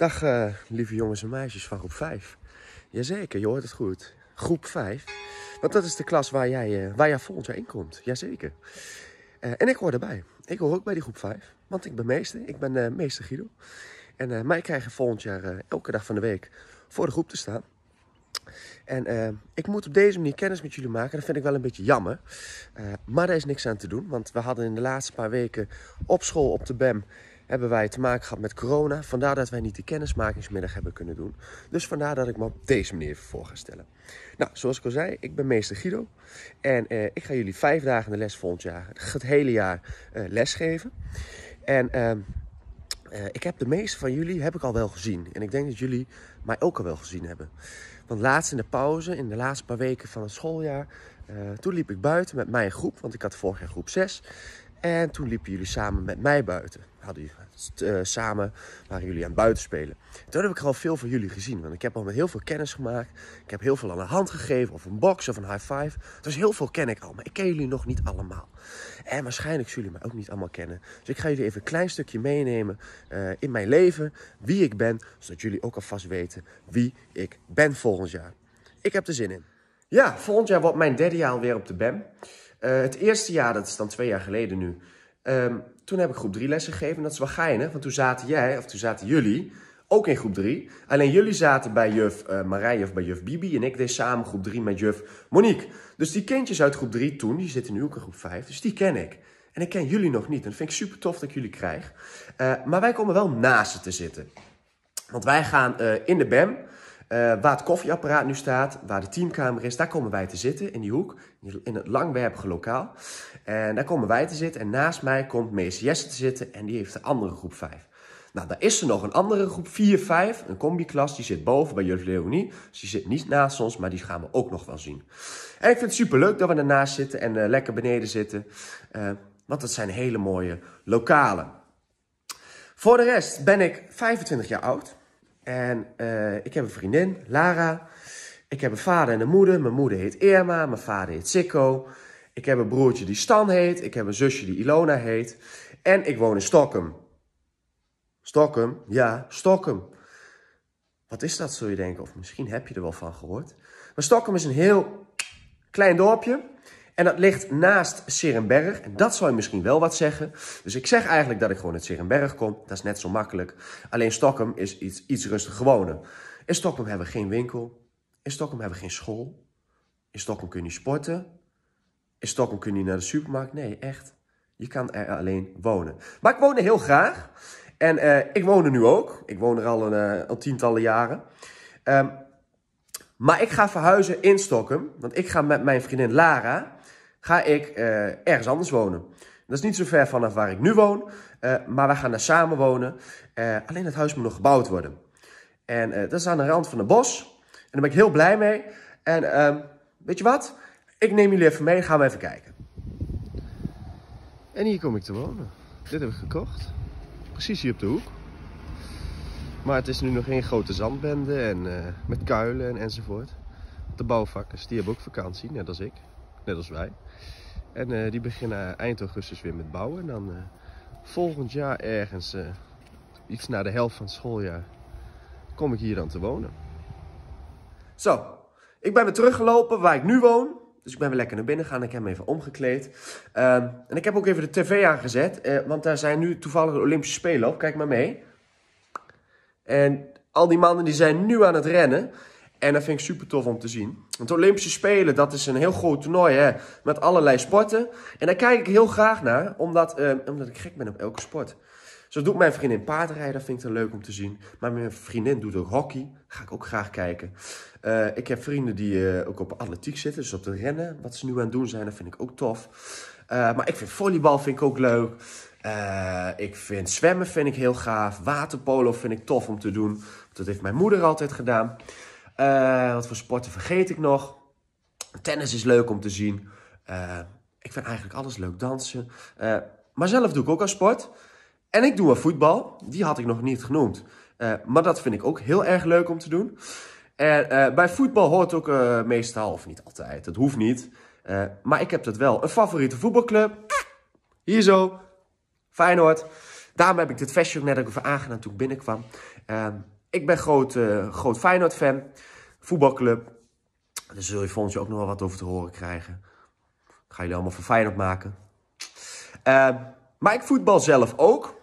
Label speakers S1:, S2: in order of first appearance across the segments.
S1: Dag eh, lieve jongens en meisjes van groep 5. Jazeker, je hoort het goed. Groep 5. Want dat is de klas waar jij, eh, waar jij volgend jaar in komt. Jazeker. Eh, en ik hoor erbij. Ik hoor ook bij die groep 5. Want ik ben meester. Ik ben meester Guido. En mij krijgen volgend jaar elke dag van de week voor de groep te staan. En ik moet op deze manier kennis met jullie maken. Dat vind ik wel een beetje jammer. maar daar is niks aan te doen. Want we hadden in de laatste paar weken op school op de BEM hebben wij te maken gehad met corona. Vandaar dat wij niet de kennismakingsmiddag hebben kunnen doen. Dus vandaar dat ik me op deze manier voor ga stellen. Nou, zoals ik al zei, ik ben meester Guido. En eh, ik ga jullie vijf dagen de les volgend jaar, het hele jaar, eh, les geven. En... Ehm, eh, ik heb de meeste van jullie heb ik al wel gezien. En ik denk dat jullie mij ook al wel gezien hebben. Want laatst in de pauze, in de laatste paar weken van het schooljaar, eh, toen liep ik buiten met mijn groep. Want ik had vorig jaar groep 6. En toen liepen jullie samen met mij buiten. Hadden jullie, eh, samen waren jullie aan het buiten spelen. Toen heb ik al veel van jullie gezien. Want ik heb al met heel veel kennis gemaakt. Ik heb heel veel aan de hand gegeven. Of een box of een high five. Dus heel veel ken ik al. Maar ik ken jullie nog niet allemaal. En waarschijnlijk zullen jullie mij ook niet allemaal kennen. Dus ik ga jullie even een klein stukje meenemen eh, in mijn leven. Wie ik ben. Zodat jullie ook alvast weten wie ik ben volgend jaar. Ik heb er zin in. Ja, volgend jaar wordt mijn derde jaar alweer op de BEM. Eh, het eerste jaar, dat is dan twee jaar geleden nu. Ehm, toen heb ik groep 3 lessen gegeven. Dat is wel geinig, want toen zaten jij, of toen zaten jullie, ook in groep 3. Alleen jullie zaten bij juf uh, eh, Marije of bij juf Bibi. En ik deed samen groep 3 met juf Monique. Dus die kindjes uit groep 3 toen, die zitten nu ook in groep 5. Dus die ken ik. En ik ken jullie nog niet. En dat vind ik super tof dat ik jullie krijg. Eh, maar wij komen wel naast ze te zitten. Want wij gaan in de BEM eh, waar het koffieapparaat nu staat, waar de teamkamer is, daar komen wij te zitten in die hoek, in het langwerpige lokaal. En daar komen wij te zitten en naast mij komt Mees Jesse te zitten en die heeft de andere groep 5. Nou, daar is er nog een andere groep 4, 5, een combiklas, die zit boven bij Juf Leonie. Dus die zit niet naast ons, maar die gaan we ook nog wel zien. En ik vind het superleuk dat we daarnaast zitten en eh, lekker beneden zitten, eh, want dat zijn hele mooie lokalen. Voor de rest ben ik 25 jaar oud. En eh, ik heb een vriendin, Lara. Ik heb een vader en een moeder. Mijn moeder heet Irma, mijn vader heet Sikko. Ik heb een broertje die Stan heet. Ik heb een zusje die Ilona heet. En ik woon in Stockholm. Stockholm, ja, Stockholm. Wat is dat, zul je denken? Of misschien heb je er wel van gehoord. Maar Stockholm is een heel klein dorpje. En dat ligt naast Serenberg. En dat zou je misschien wel wat zeggen. Dus ik zeg eigenlijk dat ik gewoon uit Serenberg kom. Dat is net zo makkelijk. Alleen Stockholm is iets, iets rustiger wonen. In Stockholm hebben we geen winkel. In Stockholm hebben we geen school. In Stockholm kun je sporten. In Stockholm kun je naar de supermarkt. Nee, echt. Je kan er alleen wonen. Maar ik woon er heel graag. En eh, ik woon er nu ook. Ik woon er al, een, uh, al tientallen jaren. Ehm, maar ik ga verhuizen in Stockholm. Want ik ga met mijn vriendin Lara ga ik eh, ergens anders wonen. Dat is niet zo ver vanaf waar ik nu woon, eh, maar we gaan daar samen wonen. Eh, alleen het huis moet nog gebouwd worden. En dat is aan de rand van het bos. En daar ben ik heel blij mee. En ehm, weet je wat? Ik neem jullie even mee, gaan we even kijken. En hier kom ik te wonen. Dit heb ik gekocht. Precies hier op de hoek. Maar het is nu nog geen grote zandbende en met kuilen en enzovoort. De bouwvakkers, die hebben ook vakantie, net als ik net als wij. En eh, die beginnen eind augustus weer met bouwen. En dan eh, volgend jaar ergens, eh, iets na de helft van het schooljaar, kom ik hier dan te wonen. Zo, ik ben weer teruggelopen waar ik nu woon. Dus ik ben weer lekker naar binnen gegaan. Ik heb hem even omgekleed. Ehm, en ik heb ook even de tv aangezet. want daar zijn nu toevallig de Olympische Spelen op. Kijk maar mee. En al die mannen die zijn nu aan het rennen. En dat vind ik super tof om te zien. Want Olympische Spelen, dat is een heel groot toernooi hè, met allerlei sporten. En daar kijk ik heel graag naar, omdat, eh, omdat ik gek ben op elke sport. Zo dus doet mijn vriendin paardrijden, dat vind ik dan leuk om te zien. Maar mijn vriendin doet ook hockey, ga ik ook graag kijken. Eh, ik heb vrienden die eh, ook op atletiek zitten, dus op de rennen. Wat ze nu aan het doen zijn, dat vind ik ook tof. maar ik vind volleybal vind ik ook leuk. ik vind zwemmen vind ik heel gaaf. Waterpolo vind ik tof om te doen. Dat heeft mijn moeder altijd gedaan. Eh, wat voor sporten vergeet ik nog? Tennis is leuk om te zien. Eh, ik vind eigenlijk alles leuk, dansen. Uh, maar zelf doe ik ook aan sport. En ik doe voetbal. Die had ik nog niet genoemd. maar dat vind ik ook heel erg leuk om te doen. En bij voetbal hoort ook meestal, of niet altijd, dat hoeft niet. maar ik heb dat wel. Een favoriete voetbalclub. Hier zo. Feyenoord. Daarom heb ik dit vestje net ook even aangedaan toen ik binnenkwam. Ehm, ik ben groot, eh, groot Feyenoord-fan, voetbalclub. Daar zul je volgens je ook nog wel wat over te horen krijgen. Ik ga jullie allemaal voor Feyenoord maken. Uh, maar ik voetbal zelf ook.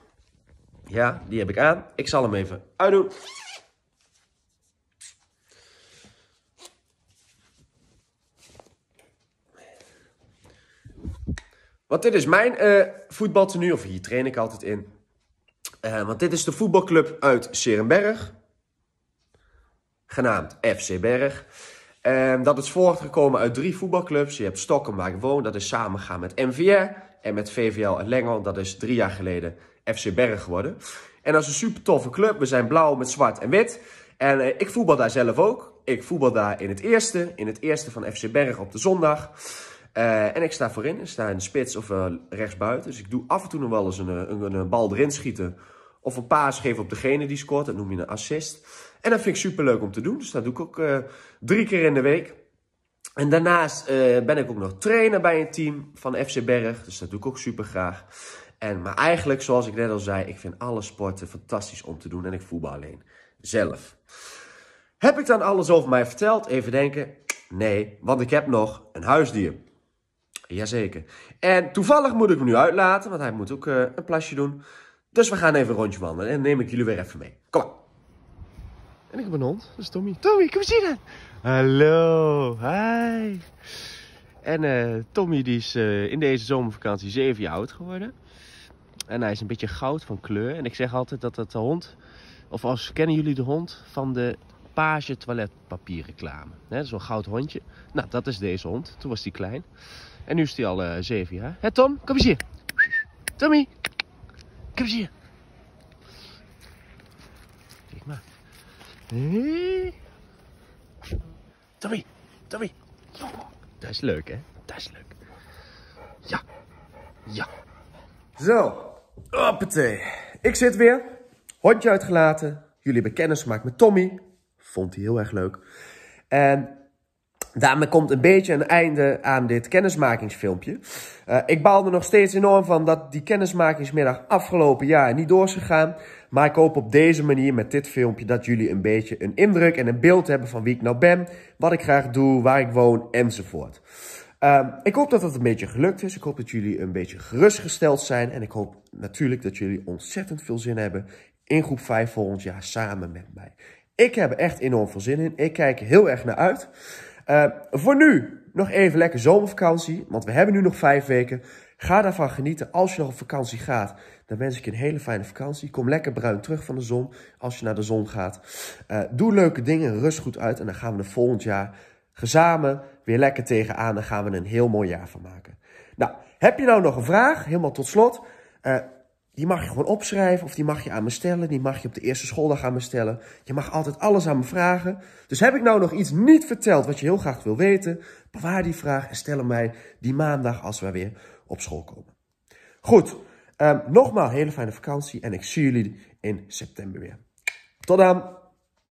S1: Ja, die heb ik aan. Ik zal hem even uitdoen. Want dit is mijn uh, voetbaltenue, of hier train ik altijd in. Eh, want dit is de voetbalclub uit Serenberg genaamd FC Berg. Ehm, dat is voortgekomen uit drie voetbalclubs. Je hebt Stokken waar ik woon, dat is samengaan met MVR. En met VVL en Lengel, dat is drie jaar geleden FC Berg geworden. En dat is een super toffe club. We zijn blauw met zwart en wit. En eh, ik voetbal daar zelf ook. Ik voetbal daar in het eerste, in het eerste van FC Berg op de zondag. Eh, en ik sta voorin, ik sta in de spits of uh, rechtsbuiten. Dus ik doe af en toe nog wel eens een, een, een bal erin schieten. Of een paas geven op degene die scoort, dat noem je een assist. En dat vind ik super leuk om te doen. Dus dat doe ik ook eh, drie keer in de week. En daarnaast eh, ben ik ook nog trainer bij een team van FC Berg. Dus dat doe ik ook super graag. En, maar eigenlijk, zoals ik net al zei, ik vind alle sporten fantastisch om te doen. En ik voetbal alleen zelf. Heb ik dan alles over mij verteld? Even denken. Nee, want ik heb nog een huisdier. Jazeker. En toevallig moet ik hem nu uitlaten, want hij moet ook eh, een plasje doen. Dus we gaan even een rondje wandelen en neem ik jullie weer even mee. Kom maar. En ik heb een hond, dat is Tommy. Tommy, kom eens hier Hallo, hi. En eh, Tommy die is eh, in deze zomervakantie 7 jaar oud geworden. En hij is een beetje goud van kleur. En ik zeg altijd dat dat de hond, of als kennen jullie de hond van de Page toiletpapier reclame. Zo'n goud hondje. Nou, dat is deze hond. Toen was hij klein. En nu is hij al uh, eh, 7 jaar. Hé Tom, kom eens hier. Tommy, kom eens hier. Hm? Tommy, Tommy. Dat is leuk, hè? Dat is leuk. Ja. Ja. Zo. Hoppatee. Ik zit weer. Hondje uitgelaten. Jullie hebben kennis gemaakt met Tommy. Vond hij heel erg leuk. En Daarmee komt een beetje een einde aan dit kennismakingsfilmpje. Eh, ik baal er nog steeds enorm van dat die kennismakingsmiddag afgelopen jaar niet door is gegaan. Maar ik hoop op deze manier met dit filmpje dat jullie een beetje een indruk en een beeld hebben van wie ik nou ben. Wat ik graag doe, waar ik woon enzovoort. Ehm, ik hoop dat dat een beetje gelukt is. Ik hoop dat jullie een beetje gerustgesteld zijn. En ik hoop natuurlijk dat jullie ontzettend veel zin hebben in groep 5 volgend jaar samen met mij. Ik heb er echt enorm veel zin in. Ik kijk er heel erg naar uit. Uh, voor nu nog even lekker zomervakantie, want we hebben nu nog vijf weken. Ga daarvan genieten. Als je nog op vakantie gaat, dan wens ik je een hele fijne vakantie. Kom lekker bruin terug van de zon als je naar de zon gaat. Uh, doe leuke dingen, rust goed uit en dan gaan we er volgend jaar gezamen weer lekker tegenaan. Dan gaan we er een heel mooi jaar van maken. Nou, heb je nou nog een vraag? Helemaal tot slot. Uh, die mag je gewoon opschrijven of die mag je aan me stellen. Die mag je op de eerste schooldag aan me stellen. Je mag altijd alles aan me vragen. Dus heb ik nou nog iets niet verteld wat je heel graag wil weten? Bewaar die vraag en stel hem mij die maandag als we weer op school komen. Goed, um, nogmaals hele fijne vakantie en ik zie jullie in september weer. Tot dan!